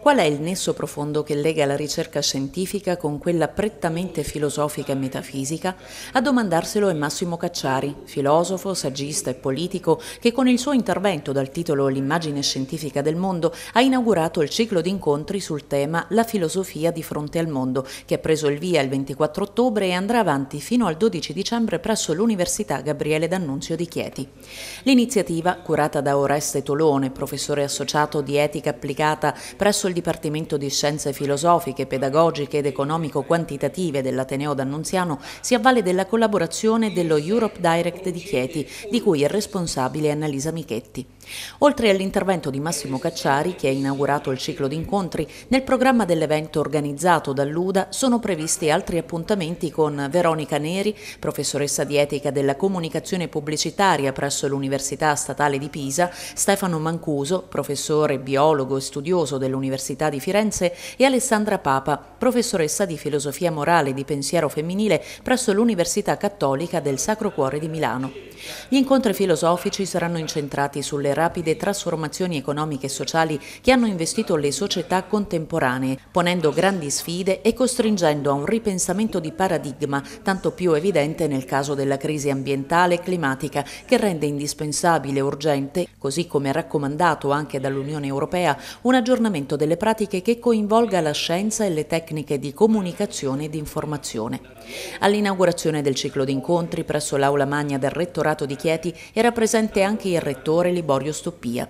Qual è il nesso profondo che lega la ricerca scientifica con quella prettamente filosofica e metafisica? A domandarselo è Massimo Cacciari, filosofo, saggista e politico, che con il suo intervento dal titolo L'immagine scientifica del mondo ha inaugurato il ciclo di incontri sul tema La filosofia di fronte al mondo, che ha preso il via il 24 ottobre e andrà avanti fino al 12 dicembre presso l'Università Gabriele D'Annunzio di Chieti. L'iniziativa, curata da Oreste Tolone, professore associato di etica applicata presso presso il Dipartimento di Scienze Filosofiche, Pedagogiche ed Economico-Quantitative dell'Ateneo d'Annunziano si avvale della collaborazione dello Europe Direct di Chieti, di cui è responsabile Annalisa Michetti. Oltre all'intervento di Massimo Cacciari, che ha inaugurato il ciclo di incontri, nel programma dell'evento organizzato dall'UDA sono previsti altri appuntamenti con Veronica Neri, professoressa di etica della comunicazione pubblicitaria presso l'Università Statale di Pisa, Stefano Mancuso, professore, biologo e studioso dell'Università dell'Università di Firenze, e Alessandra Papa, professoressa di filosofia morale e di pensiero femminile presso l'Università Cattolica del Sacro Cuore di Milano. Gli incontri filosofici saranno incentrati sulle rapide trasformazioni economiche e sociali che hanno investito le società contemporanee, ponendo grandi sfide e costringendo a un ripensamento di paradigma, tanto più evidente nel caso della crisi ambientale e climatica, che rende indispensabile e urgente, così come raccomandato anche dall'Unione Europea, un aggiornamento delle pratiche che coinvolga la scienza e le tecniche di comunicazione e di informazione. All'inaugurazione del ciclo di incontri presso l'Aula Magna del Rettorato Priorato di Chieti era presente anche il rettore Liborio Stoppia.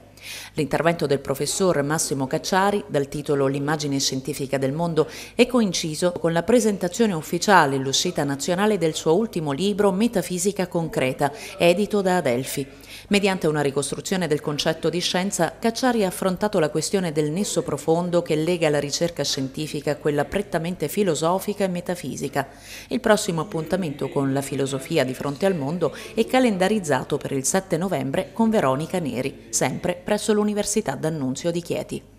L'intervento del professor Massimo Cacciari, dal titolo L'immagine scientifica del mondo, è coinciso con la presentazione ufficiale e l'uscita nazionale del suo ultimo libro Metafisica concreta, edito da Adelphi. Mediante una ricostruzione del concetto di scienza, Cacciari ha affrontato la questione del nesso profondo che lega la ricerca scientifica a quella prettamente filosofica e metafisica. Il prossimo appuntamento con la filosofia di fronte al mondo è calendarizzato per il 7 novembre con Veronica Neri, sempre presso presso l'Università d'Annunzio di Chieti.